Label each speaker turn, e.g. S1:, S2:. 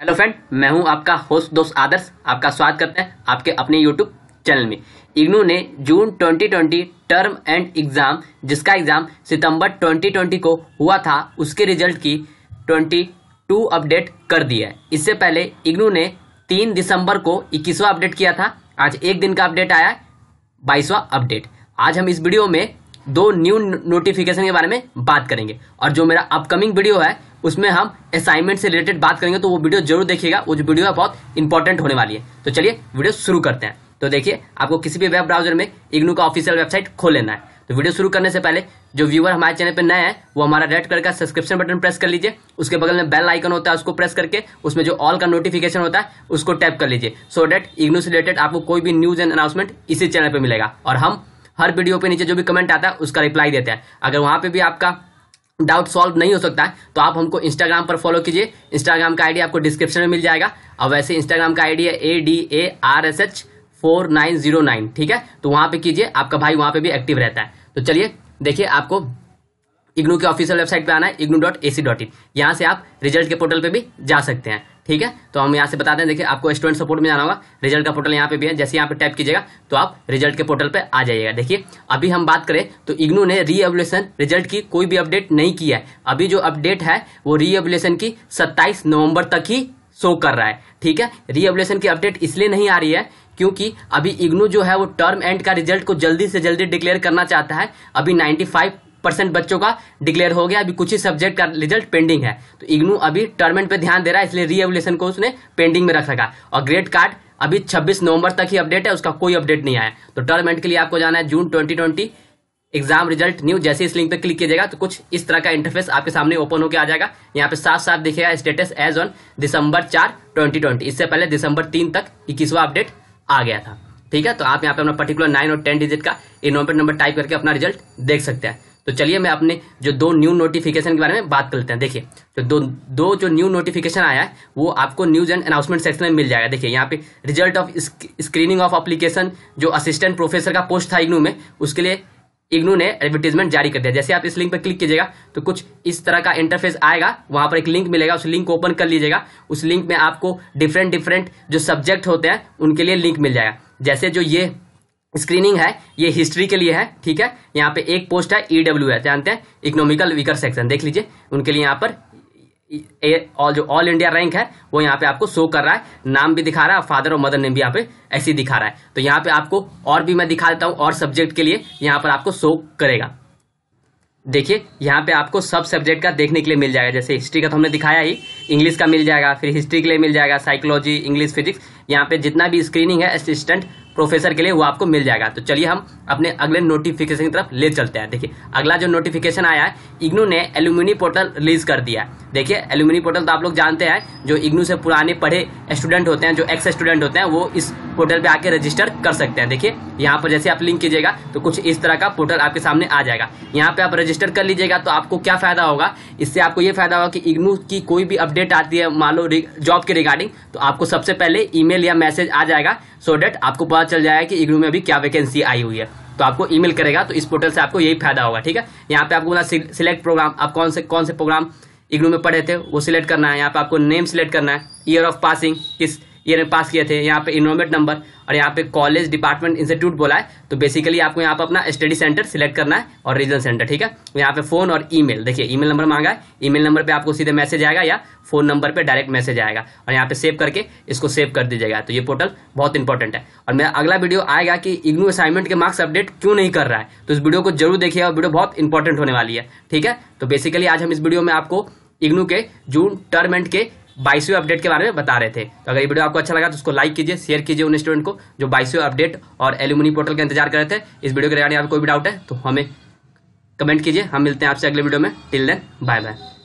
S1: hello friend मैं हूं आपका होस्ट दोस्त आदर्श आपका स्वागत करते हैं आपके अपने यूट्यूब चैनल में इग्नू ने जून 2020 टर्म एंड एग्ज़ाम जिसका एग्ज़ाम सितंबर 2020 को हुआ था उसके रिजल्ट की 22 अपडेट कर दी है इससे पहले इग्नू ने 3 दिसंबर को इक्कीसवा अपडेट किया था आज एक दिन का अपडेट आया है बाईसवा अपडेट आज हम इस वीडियो में दो न्यू नोटिफिकेशन के बारे में बात करेंगे और जो मेरा अपकमिंग वीडियो है उसमें हम असाइनमेंट से रिलेटेड बात करेंगे तो वो वीडियो जरूर देखिएगा वो जो वीडियो है बहुत इंपॉर्टेंट होने वाली है तो चलिए वीडियो शुरू करते हैं तो देखिए आपको किसी भी वेब ब्राउजर में इग्नू का ऑफिशियल वेबसाइट खोल लेना है तो वीडियो शुरू करने से पहले जो व्यूअर हमारे चैनल पर नए हैं वो हमारा रेड कलर का सब्सक्रिप्शन बटन प्रेस कर लीजिए उसके बगल में बेल आइकन होता है उसको प्रेस करके उसमें जो ऑल का नोटिफिकेशन होता है उसको टैप कर लीजिए सो डेट इग्नू से रिलेटेड आपको कोई भी न्यूज एंड अनाउंसमेंट इसी चैनल पर मिलेगा और हम हर वीडियो पे नीचे जो भी कमेंट आता है उसका रिप्लाई देते हैं अगर वहाँ पे भी आपका डाउट सॉल्व नहीं हो सकता है तो आप हमको इंस्टाग्राम पर फॉलो कीजिए इंस्टाग्राम का आईडी आपको डिस्क्रिप्शन में मिल जाएगा और वैसे इंस्टाग्राम का आईडी है A D A R S H four nine zero nine ठीक है तो वहाँ पे कीजिए आपका भाई वहाँ पे भी एक्टिव रहता है तो चलिए देखिए आपको इग्नू के ऑफिशियल वेबसाइट पे आना है IGNOU dot A C dot in यहाँ से आप रिजल्ट के पोर्टल पे भी जा सकते हैं ठीक है तो हम यहाँ से बताते हैं देखिए आपको स्टूडेंट सपोर्ट में जाना होगा रिजल्ट का पोर्टल यहाँ पे भी है जैसे यहाँ पे टाइप कीजिएगा तो आप रिजल्ट के पोर्टल पे आ जाइएगा देखिए अभी हम बात करें तो इग्नू ने रीएवल्यूशन रिजल्ट की कोई भी अपडेट नहीं किया है अभी जो अपडेट है वो रीएवल्यूशन की सत्ताईस नवम्बर तक ही शो कर रहा है ठीक है रीएवल्यूशन की अपडेट इसलिए नहीं आ रही है क्योंकि अभी इग्नू जो है वो टर्म एंड का रिजल्ट को जल्दी से जल्दी डिक्लेयर करना चाहता है अभी 95 परसेंट बच्चों का डिक्लेयर हो गया अभी कुछ ही सब्जेक्ट का रिजल्ट पेंडिंग है तो इग्नू अभी टर्मेंट पे ध्यान दे रहा है इसलिए रीएवल्यूशन को उसने पेंडिंग में रख रखा और ग्रेड कार्ड अभी 26 नवंबर तक ही अपडेट है उसका कोई अपडेट नहीं आया तो टर्मेंट के लिए आपको जाना है June twenty exam result new जैसे इस लिंक पर क्लिक कीजिएगा तो कुछ इस तरह का इंटरफेस आपके सामने ओपन होकर आ जाएगा यहाँ पे साफ साफ दिखेगा स्टेटस एज ऑन दिसंबर चार ट्वेंटी इससे पहले दिसंबर तीन तक इक्कीसवा अपडेट आ गया था ठीक है तो आप यहाँ पे अपना पर्टिकुलर नाइन और टेन डिजिट का इनोमेट नंबर टाइप करके अपना रिजल्ट देख सकते हैं तो चलिए मैं अपने जो दो न्यू नोटिफिकेशन के बारे में बात कर हैं देखिए जो दो दो जो न्यू नोटिफिकेशन आया है वो आपको न्यूज एंड अनाउंसमेंट सेक्शन में मिल जाएगा देखिए यहाँ पे result of screening of application जो असिस्टेंट प्रोफेसर का पोस्ट था इग्नू में उसके लिए इग्नू ने एडवर्टीजमेंट जारी कर दिया जैसे आप इस लिंक पर क्लिक कीजिएगा तो कुछ इस तरह का इंटरफेस आएगा वहां पर एक लिंक मिलेगा उस लिंक को ओपन कर लीजिएगा उस लिंक में आपको डिफरेंट डिफरेंट जो सब्जेक्ट होते हैं उनके लिए लिंक मिल जाएगा जैसे जो ये स्क्रीनिंग है ये हिस्ट्री के लिए है ठीक है यहाँ पे एक पोस्ट है ई e डब्ल्यू है जानते हैं इकोनॉमिकल वीकर सेक्शन देख लीजिए उनके लिए यहाँ पर ऑल जो ऑल इंडिया रैंक है वो यहाँ पे आपको शो कर रहा है नाम भी दिखा रहा है फादर और मदर नेम भी यहाँ पे ऐसे ही दिखा रहा है तो यहाँ पे आपको और भी मैं दिखा देता हूँ और सब्जेक्ट के लिए यहाँ पर आपको शो करेगा देखिए यहाँ पे आपको सब सब्जेक्ट का देखने के लिए मिल जाएगा जैसे हिस्ट्री का तो हमने दिखाया ही इंग्लिश का मिल जाएगा फिर हिस्ट्री के लिए मिल जाएगा साइकोलॉजी इंग्लिश फिजिक्स यहाँ पे जितना भी स्क्रीनिंग है असिस्टेंट प्रोफेसर के लिए वो आपको मिल जाएगा तो चलिए हम अपने अगले नोटिफिकेशन की तरफ ले चलते हैं देखिए अगला जो नोटिफिकेशन आया है इग्नू ने एल्यूमिनी पोर्टल रिलीज कर दिया है देखिए एल्यूमिनी पोर्टल तो आप लोग जानते हैं जो इग्नू से पुराने पढ़े स्टूडेंट होते हैं जो एक्स स्टूडेंट होते हैं वो इस पोर्टल पे आके रजिस्टर कर सकते हैं देखिए यहाँ पर जैसे आप लिंक कीजिएगा तो कुछ इस तरह का पोर्टल आपके सामने आ जाएगा यहाँ पे आप रजिस्टर कर लीजिएगा तो आपको क्या फायदा होगा इससे आपको ये फायदा होगा कि इग्नू की कोई भी अपडेट अपडेट आती है मान लो जॉब के रिगार्डिंग तो आपको सबसे पहले ईमेल या मैसेज आ जाएगा सो so डेट आपको पता चल जाएगा कि इग्नू में अभी क्या वैकेंसी आई हुई है तो आपको ईमेल करेगा तो इस पोर्टल से आपको यही फायदा होगा ठीक है यहाँ पे आपको बोला सिलेक्ट प्रोग्राम आप कौन से कौन से प्रोग्राम इग्नू में पढ़े थे वो सिलेक्ट करना है यहाँ पे आपको नेम सिलेक्ट करना है ईयर ऑफ पासिंग किस ये पास किए थे यहाँ पे इनोमेट नंबर और यहाँ पे कॉलेज डिपार्टमेंट इंस्टीट्यूट बोला है तो बेसिकली आपको यहाँ पे अपना स्टडी सेंटर सिलेक्ट करना है और रीजन सेंटर ठीक है तो यहाँ पे फोन और ईमेल देखिए ईमेल नंबर मांगा है ईमेल नंबर पे आपको सीधे मैसेज आएगा या फोन नंबर पे डायरेक्ट मैसेज आएगा और यहाँ पे सेव करके इसको सेव कर दीजिएगा तो ये पोर्टल बहुत इंपॉर्टेंट है और मेरा अगला वीडियो आएगा कि इग्नू असाइनमेंट के मार्क्स अपडेट क्यों नहीं कर रहा है तो इस वीडियो को जरूर देखिएगा वीडियो बहुत इंपॉर्टेंट होने वाली है ठीक है तो बेसिकली आज हम इस वीडियो में आपको इग्नू के जून टर्म एंड के बाईसवें अपडेट के बारे में बता रहे थे तो अगर ये वीडियो आपको अच्छा लगा तो उसको लाइक कीजिए शेयर कीजिए उन स्टूडेंट को जो बाईसवें अपडेट और एल्यूमिनी पोर्टल का इंतजार कर रहे थे इस वीडियो के रिगार्डिंग आपको कोई भी डाउट है तो हमें कमेंट कीजिए हम मिलते हैं आपसे अगले वीडियो में टिल देन बाय बाय